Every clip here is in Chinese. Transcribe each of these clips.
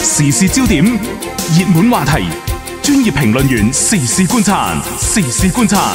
时事焦点、热门话题、专业评论员时事观察，时事观察。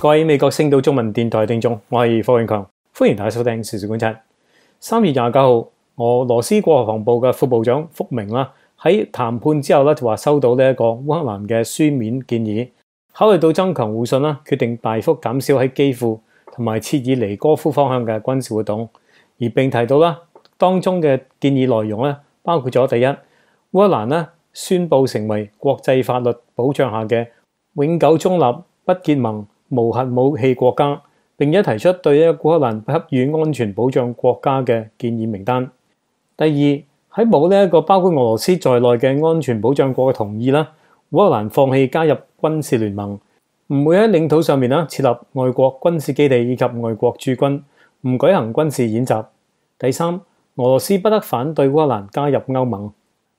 各位美国星岛中文电台听众，我系霍永强，欢迎大家收听时事观察。三月廿九号，俄罗斯国防部嘅副部长福明啦，喺谈判之后咧就话收到呢一个乌克兰嘅书面建议，考虑到增强互信啦，决定大幅减少喺基辅同埋切尔尼戈夫方向嘅军事活动。而並提到啦，當中嘅建議內容咧，包括咗第一，烏克蘭咧宣布成為國際法律保障下嘅永久中立、不結盟、無核武器國家。並且提出對一烏克蘭給予安全保障國家嘅建議名單。第二，喺冇呢一個包括俄羅斯在內嘅安全保障國嘅同意啦，烏克蘭放棄加入軍事聯盟，唔會喺領土上面啦設立外國軍事基地以及外國駐軍，唔舉行軍事演習。第三，俄羅斯不得反對烏克蘭加入歐盟。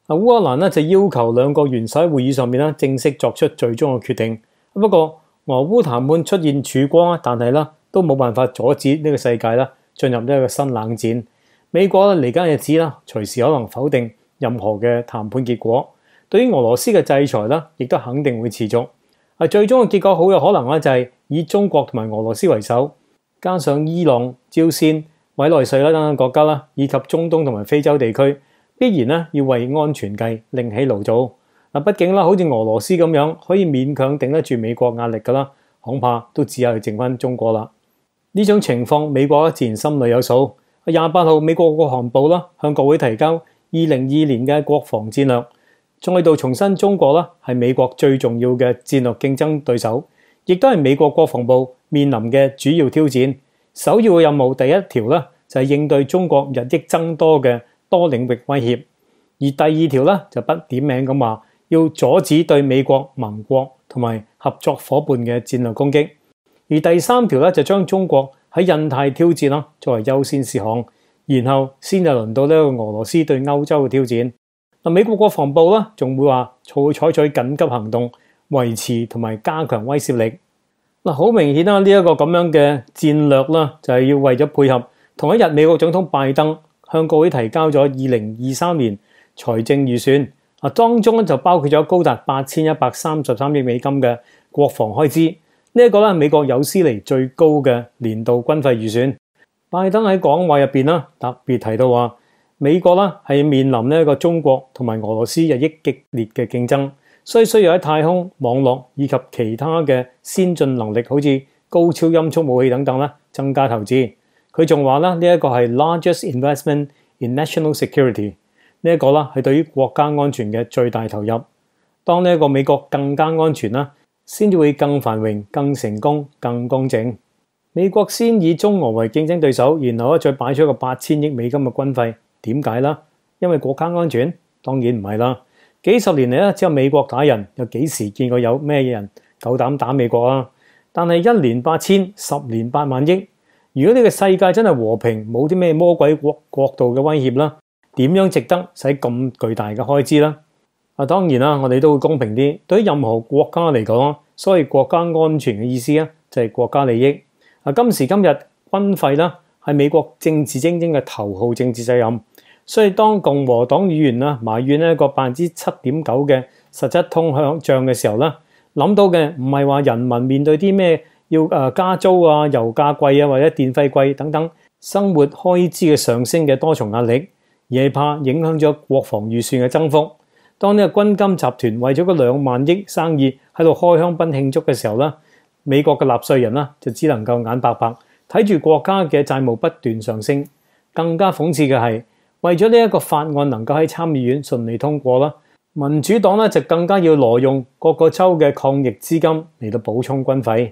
啊，烏克蘭咧就要求兩個元首會議上面咧正式作出最終嘅決定。不過俄烏談判出現曙光啊，但係咧都冇辦法阻止呢個世界啦進入呢個新冷戰。美國嚟緊日子啦，隨時可能否定任何嘅談判結果。對於俄羅斯嘅制裁咧，亦都肯定會持續。啊，最終嘅結果好有可能咧就係以中國同埋俄羅斯為首，加上伊朗朝鲜。委內瑞拉等國家啦，以及中東同埋非洲地區，必然咧要為安全計另起爐灶。嗱，畢竟啦，好似俄羅斯咁樣，可以勉強頂得住美國壓力噶啦，恐怕都只有剩翻中國啦。呢種情況，美國自然心里有數。廿八號，美國国防部啦向國會提交二零二年嘅國防戰略，再度重申中國啦係美國最重要嘅戰略競爭對手，亦都係美國國防部面臨嘅主要挑戰。首要任務第一條啦。就係應對中國日益增多嘅多領域威脅，而第二條咧就不點名咁話，要阻止對美國盟國同埋合作伙伴嘅戰略攻擊。而第三條咧就將中國喺印太挑戰啦作為優先事項，然後先就輪到呢個俄羅斯對歐洲嘅挑戰。嗱，美國國防部咧仲會話採取緊急行動維持同埋加強威脅力。嗱，好明顯啦，呢一個咁樣嘅戰略啦，就係要為咗配合。同一日，美國總統拜登向各位提交咗二零二三年財政預算啊，當中咧就包括咗高達八千一百三十三億美金嘅國防開支。呢一個咧，美國有史嚟最高嘅年度軍費預算。拜登喺講話入面啦，特別提到話美國咧係面臨呢一個中國同埋俄羅斯日益激烈嘅競爭，所以需要喺太空、網絡以及其他嘅先進能力，好似高超音速武器等等咧，增加投資。佢仲話啦，呢一個係 largest investment in national security，呢一個啦係對於國家安全嘅最大投入。當呢一個美國更加安全啦，先至會更繁榮、更成功、更公正。美國先以中俄為競爭對手，然後再擺出一個八千億美金嘅軍費，點解啦？因為國家安全？當然唔係啦。幾十年嚟咧，只有美國打人，有幾時見過有咩人夠膽打美國啊？但係一年八千，十年八萬億。如果呢个世界真系和平，冇啲咩魔鬼国国度嘅威胁啦，点样值得使咁巨大嘅开支啦？啊，当然啦，我哋都会公平啲。对于任何国家嚟讲，所以国家安全嘅意思啊，就系国家利益。啊，今时今日军费啦，系美国政治精英嘅头号政治责任。所以当共和党议员埋怨呢个百分之七点九嘅实质通向涨嘅时候呢谂到嘅唔系话人民面对啲咩？要加租啊，油價貴啊，或者電費貴等等，生活開支嘅上升嘅多重壓力，亦怕影響咗國防預算嘅增幅。當呢個軍金集團為咗個兩萬億生意喺度開香檳慶祝嘅時候呢美國嘅納税人啦就只能夠眼白白睇住國家嘅債務不斷上升。更加諷刺嘅係，為咗呢一個法案能夠喺參議院順利通過啦，民主黨咧就更加要挪用各個州嘅抗疫資金嚟到補充軍費。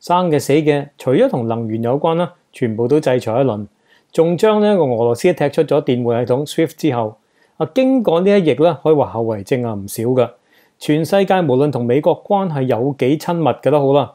生嘅死嘅，除咗同能源有關啦，全部都制裁一輪。仲將呢個俄羅斯踢出咗電匯系統 Swift 之後，啊，經過呢一役咧，可以話後遗症啊唔少噶。全世界無論同美國關係有幾親密嘅都好啦，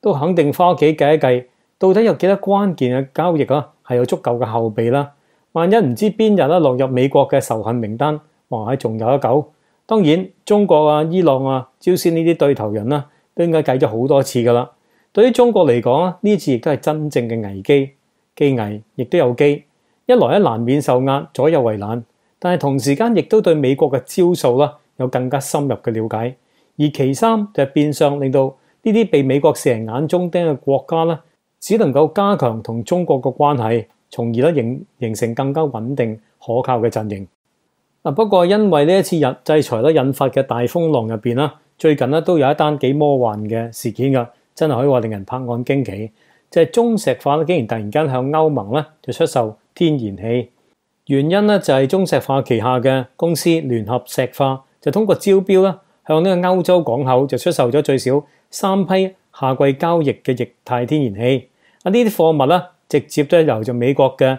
都肯定花幾計一計，到底有幾多關鍵嘅交易啊係有足夠嘅後備啦。萬一唔知邊日落入美國嘅仇恨名單，哇，仲有一嚿。當然中國啊、伊朗啊、朝鮮呢啲對頭人啦，都應該計咗好多次噶啦。對於中國嚟講呢次亦都係真正嘅危機，既危亦都有機。一來咧難免受壓左右為難，但係同時間亦都對美國嘅招數啦有更加深入嘅了解。而其三就係變相令到呢啲被美國視人眼中钉嘅國家咧，只能夠加強同中國嘅關係，從而咧形形成更加穩定可靠嘅陣營。嗱，不過因為呢一次日制裁咧引發嘅大風浪入边啦，最近咧都有一單幾魔幻嘅事件噶。真係可以話令人拍案驚奇，即係中石化竟然突然間向歐盟咧就出售天然氣。原因咧就係中石化旗下嘅公司聯合石化就通過招標咧向呢個歐洲港口就出售咗最少三批夏季交易嘅液態天然氣。啊，呢啲貨物咧直接都由就美國嘅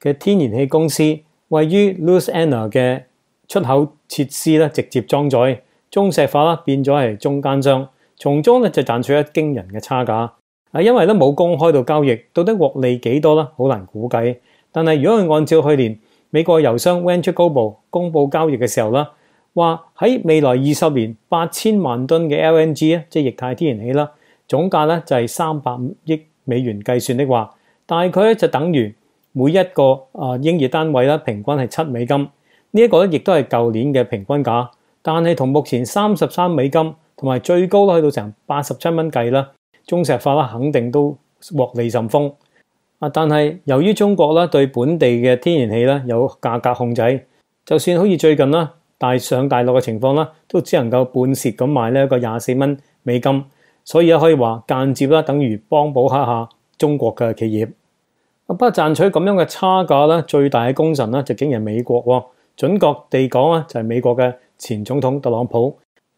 嘅天然氣公司位於 Lousanna 嘅出口設施咧直接裝載，中石化啦變咗係中間商。從中咧就賺取一驚人嘅差價，啊，因為咧冇公開到交易，到底獲利幾多咧，好難估計。但係如果佢按照去年美國邮商 Venture Global 公佈交易嘅時候啦，話喺未來二十年八千萬噸嘅 LNG 啊，即係液態天然氣啦，總價咧就係三百億美元計算的話，大概咧就等於每一個啊英業單位啦，平均係七美金。呢一個咧亦都係舊年嘅平均價，但係同目前三十三美金。同埋最高咧，去到成八十七蚊計啦，中石化咧肯定都獲利甚豐啊！但係由於中國咧對本地嘅天然氣咧有價格控制，就算好似最近啦大上大落嘅情況啦，都只能夠半蝕咁賣咧個廿四蚊美金，所以可以話間接咧等於幫補黑下中國嘅企業。不過賺取咁樣嘅差價咧，最大嘅功臣咧就竟然美國喎，準確地講啊，就係美國嘅前總統特朗普。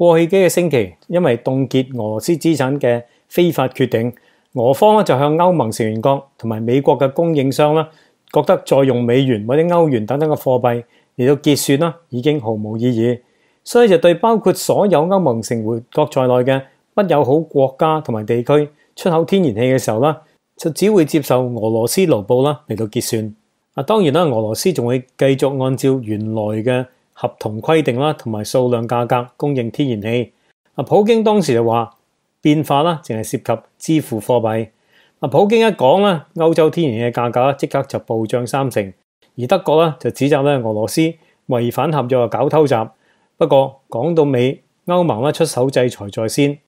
過去幾個星期，因為凍結俄羅斯資產嘅非法決定，俄方就向歐盟成員國同埋美國嘅供應商啦，覺得再用美元或者歐元等等嘅貨幣嚟到結算啦，已經毫無意義，所以就對包括所有歐盟成員國在內嘅不友好國家同埋地區出口天然氣嘅時候啦，就只會接受俄羅斯盧布啦嚟到結算。啊，當然啦，俄羅斯仲會繼續按照原來嘅。合同規定啦，同埋數量、價格供應天然氣。啊，普京當時就話變化啦，淨係涉及支付貨幣。啊，普京一講咧，歐洲天然氣價格即刻就暴漲三成，而德國咧就指責咧俄羅斯違反合作搞偷襲。不過講到尾，歐盟咧出手制裁在先。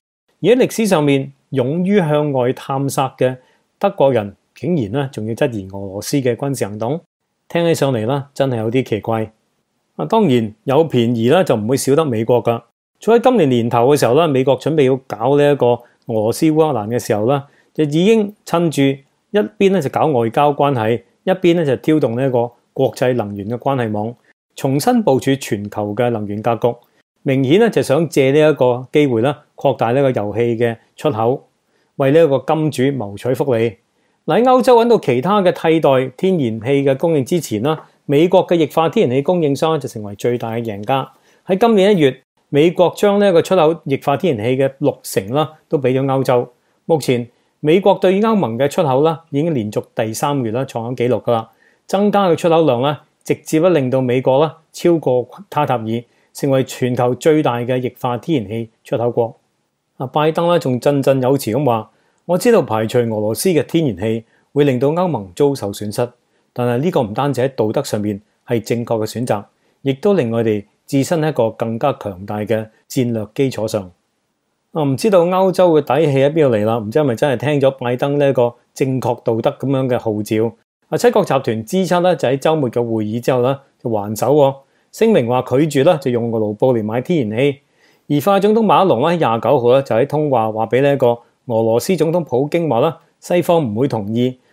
而喺歷史上面，勇於向外探索嘅德國人，竟然咧仲要質疑俄羅斯嘅軍事行動，聽起上嚟啦，真係有啲奇怪。啊，當然有便宜啦，就唔會少得美國噶。在喺今年年頭嘅時候啦，美國準備要搞呢一個俄羅斯烏克蘭嘅時候啦，就已經趁住一邊咧就搞外交關係，一邊咧就挑動呢一個國際能源嘅關係網，重新部署全球嘅能源格局，明顯咧就想借呢一個機會啦，擴大呢個油气嘅出口，為呢一個金主謀取福利。喺歐洲揾到其他嘅替代天然氣嘅供應之前啦。美國嘅液化天然氣供應商就成為最大嘅贏家。喺今年一月，美國將呢個出口液化天然氣嘅六成啦，都俾咗歐洲。目前美國對歐盟嘅出口啦，已經連續第三月啦創咗紀錄㗎啦，增加嘅出口量咧，直接咧令到美國啦超過卡塔爾，成為全球最大嘅液化天然氣出口國。啊，拜登咧仲振振有词咁話：，我知道排除俄羅斯嘅天然氣會令到歐盟遭受損失。但系呢个唔单止喺道德上面系正确嘅选择，亦都令我哋置身喺一个更加强大嘅战略基础上。啊，唔知道欧洲嘅底气喺边度嚟啦？唔知系咪真系听咗拜登呢一个正确道德咁样嘅号召？啊，七国集团支撑咧就喺周末嘅会议之后咧就还手，声明话拒绝咧就用个卢布嚟买天然气。而法国总统马龙咧廿九号咧就喺通话话俾呢一个俄罗斯总统普京话啦，西方唔会同意。